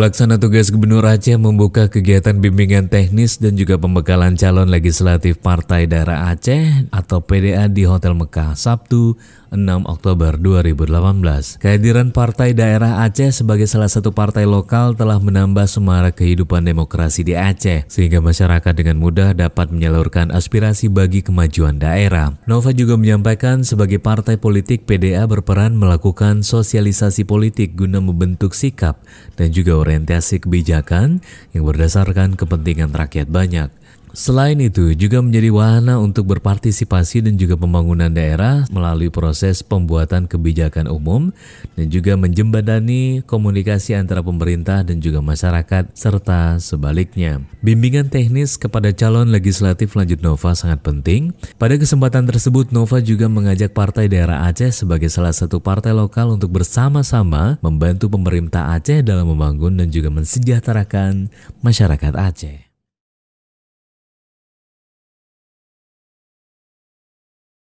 Pelaksana tugas Gubernur Aceh membuka kegiatan bimbingan teknis dan juga pembekalan calon legislatif Partai Daerah Aceh atau PDA di Hotel Mekah Sabtu 6 Oktober 2018. Kehadiran Partai Daerah Aceh sebagai salah satu partai lokal telah menambah semarak kehidupan demokrasi di Aceh sehingga masyarakat dengan mudah dapat menyalurkan aspirasi bagi kemajuan daerah. Nova juga menyampaikan sebagai partai politik PDA berperan melakukan sosialisasi politik guna membentuk sikap dan juga orang orientasi kebijakan yang berdasarkan kepentingan rakyat banyak Selain itu, juga menjadi wahana untuk berpartisipasi dan juga pembangunan daerah melalui proses pembuatan kebijakan umum dan juga menjembatani komunikasi antara pemerintah dan juga masyarakat serta sebaliknya. Bimbingan teknis kepada calon legislatif lanjut Nova sangat penting. Pada kesempatan tersebut, Nova juga mengajak partai daerah Aceh sebagai salah satu partai lokal untuk bersama-sama membantu pemerintah Aceh dalam membangun dan juga mensejahterakan masyarakat Aceh.